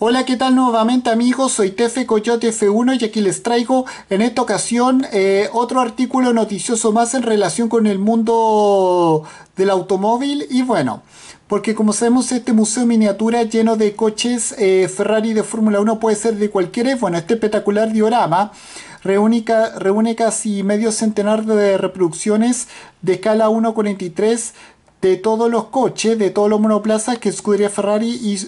Hola, ¿qué tal nuevamente amigos? Soy Tefe Coyote F1 y aquí les traigo en esta ocasión eh, otro artículo noticioso más en relación con el mundo del automóvil y bueno, porque como sabemos este museo miniatura lleno de coches eh, Ferrari de Fórmula 1 puede ser de cualquiera, bueno, este espectacular diorama reúne, reúne casi medio centenar de reproducciones de escala 1.43 de todos los coches, de todos los monoplazas que escudería Ferrari y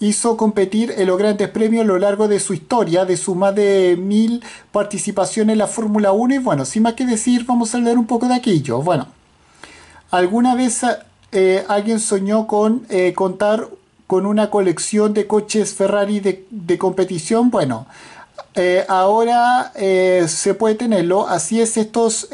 hizo competir en los grandes premios a lo largo de su historia, de su más de mil participaciones en la Fórmula 1. Y bueno, sin más que decir, vamos a hablar un poco de aquello. Bueno, ¿alguna vez eh, alguien soñó con eh, contar con una colección de coches Ferrari de, competición? Bueno, eh, ahora se puede tenerlo. Así es, estos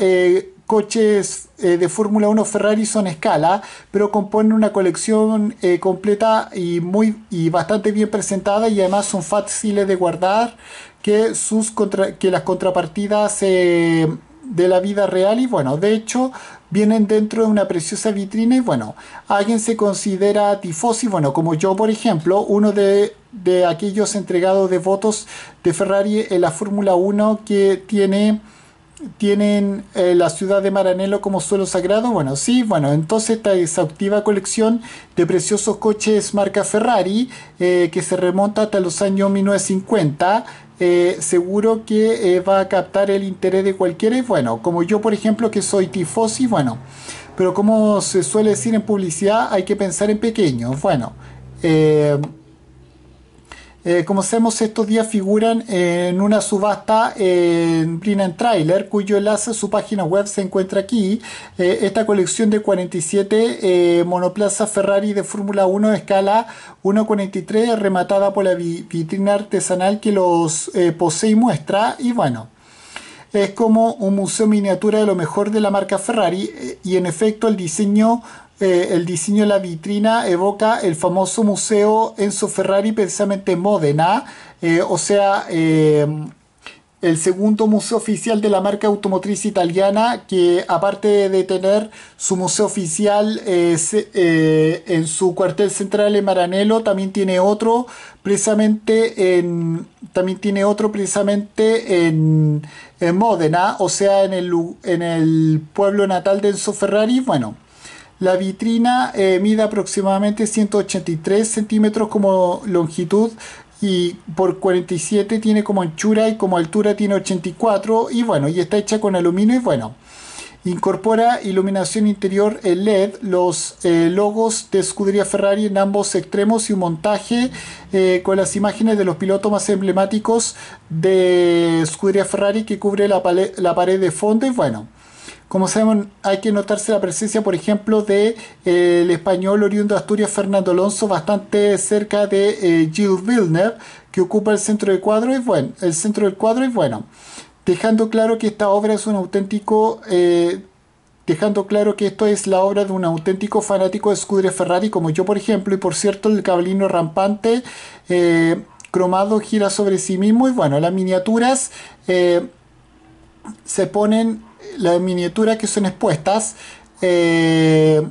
coches eh, de Fórmula 1 Ferrari son escala, pero componen una colección eh, completa y, muy, y bastante bien presentada y además son fáciles de guardar que, sus que las contrapartidas eh, de la vida real y bueno, de hecho vienen dentro de una preciosa vitrina y bueno, alguien se considera Y bueno, como yo por ejemplo, uno de, de aquellos entregados de votos de Ferrari en la Fórmula 1 que tiene tienen eh, la ciudad de Maranelo como suelo sagrado? Bueno, sí, bueno, entonces esta exhaustiva colección de preciosos coches marca Ferrari, eh, que se remonta hasta los años 1950, eh, seguro que va a captar el interés de cualquiera. bueno, como yo, por ejemplo, que soy tifosi, bueno, pero como se suele decir en publicidad, hay que pensar en pequeños. Bueno, eh, como sabemos, estos días figuran en una subasta en Brinan Trailer, cuyo enlace a su página web se encuentra aquí. Eh, esta colección de 47 eh, monoplazas Ferrari de Fórmula 1 de escala 1.43, rematada por la vitrina artesanal que los eh, posee y muestra. Y bueno, es como un museo miniatura de lo mejor de la marca Ferrari y en efecto el diseño eh, el diseño de la vitrina evoca el famoso museo Enzo Ferrari, precisamente en Módena, eh, o sea, eh, el segundo museo oficial de la marca automotriz italiana, que aparte de tener su museo oficial en su cuartel central en Maranello, también tiene otro precisamente en, también tiene otro precisamente en, en Módena, o sea, en el, en el pueblo natal de Enzo Ferrari, bueno. La vitrina eh, mide aproximadamente 183 centímetros como longitud y por 47 tiene como anchura y como altura tiene 84 y bueno, y está hecha con aluminio y bueno. Incorpora iluminación interior LED, los eh, logos de escudería Ferrari en ambos extremos y un montaje eh, con las imágenes de los pilotos más emblemáticos de escudería Ferrari que cubre la pared de fondo y bueno. Como sabemos, hay que notarse la presencia, por ejemplo, del eh, español oriundo de Asturias Fernando Alonso, bastante cerca de eh, Gilles Villeneuve, que ocupa el centro del cuadro y bueno, el centro del cuadro y bueno, dejando claro que esta obra es un auténtico eh, dejando claro que esto es la obra de un auténtico fanático de Scudere Ferrari como yo por ejemplo y por cierto el cabalino rampante cromado gira sobre sí mismo y bueno las miniaturas se ponen las miniaturas que son expuestas eh,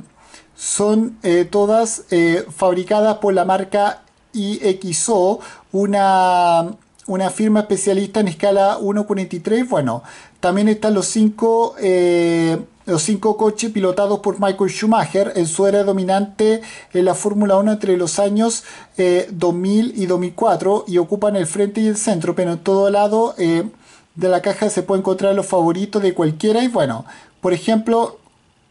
son eh, todas eh, fabricadas por la marca IXO, una, una firma especialista en escala 1.43. Bueno, también están los cinco los cinco coches pilotados por Michael Schumacher en su era dominante en la Fórmula 1 entre los años 2000 y 2004 y ocupan el frente y el centro, pero en todo lado de la caja se puede encontrar los favoritos de cualquiera y bueno, por ejemplo,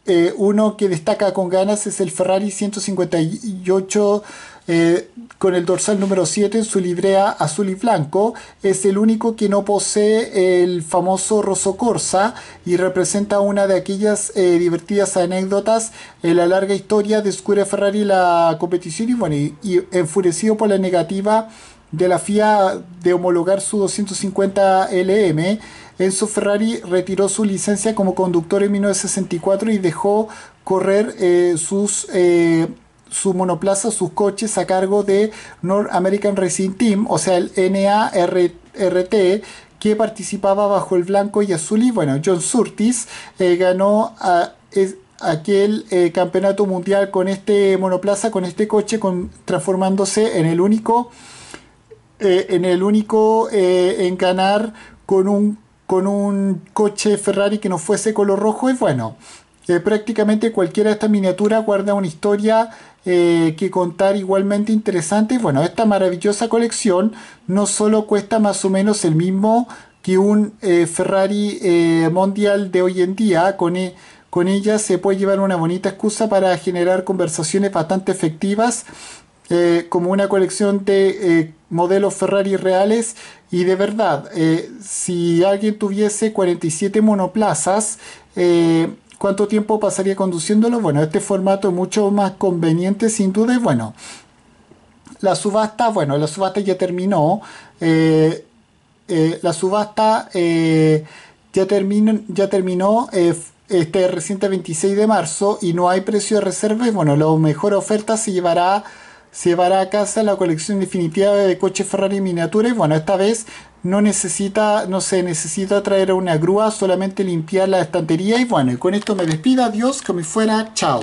eh, uno que destaca con ganas es el Ferrari 158 eh, con el dorsal número 7 en su librea azul y blanco. Es el único que no posee el famoso Rosso Corsa y representa una de aquellas eh, divertidas anécdotas en la larga historia de descubre Ferrari la competición y, bueno, y enfurecido por la negativa de la FIA de homologar su 250 LM, Enzo Ferrari retiró su licencia como conductor en 1964 y dejó correr eh, sus, eh, su monoplaza, sus coches a cargo de North American Racing Team, o sea, el NART, que participaba bajo el blanco y azul. Y bueno, John Surtis eh, ganó a, aquel campeonato mundial con este monoplaza, con este coche, transformándose en el único eh, en el único eh, en ganar con un, con un coche Ferrari que no fuese color rojo es bueno. Eh, prácticamente cualquiera de estas miniaturas guarda una historia eh, que contar igualmente interesante. Y bueno, esta maravillosa colección no solo cuesta más o menos el mismo que un Ferrari Mundial de hoy en día, con, e, con ella se puede llevar una bonita excusa para generar conversaciones bastante efectivas, como una colección de modelos Ferrari reales y de verdad, eh, si alguien tuviese 47 monoplazas, eh, ¿cuánto tiempo pasaría conduciéndolo? Bueno, este formato es mucho más conveniente sin duda y bueno, la subasta, bueno, la subasta ya terminó. Eh, la subasta ya, terminó, ya terminó este reciente 26 de marzo y no hay precio de reserva. bueno, la mejor oferta se llevará se llevará a casa la colección definitiva de coches Ferrari miniatura y bueno, esta vez no necesita, no se necesita traer una grúa, solamente limpiar la estantería y bueno, y con esto me despido, adiós, como fuera, chao.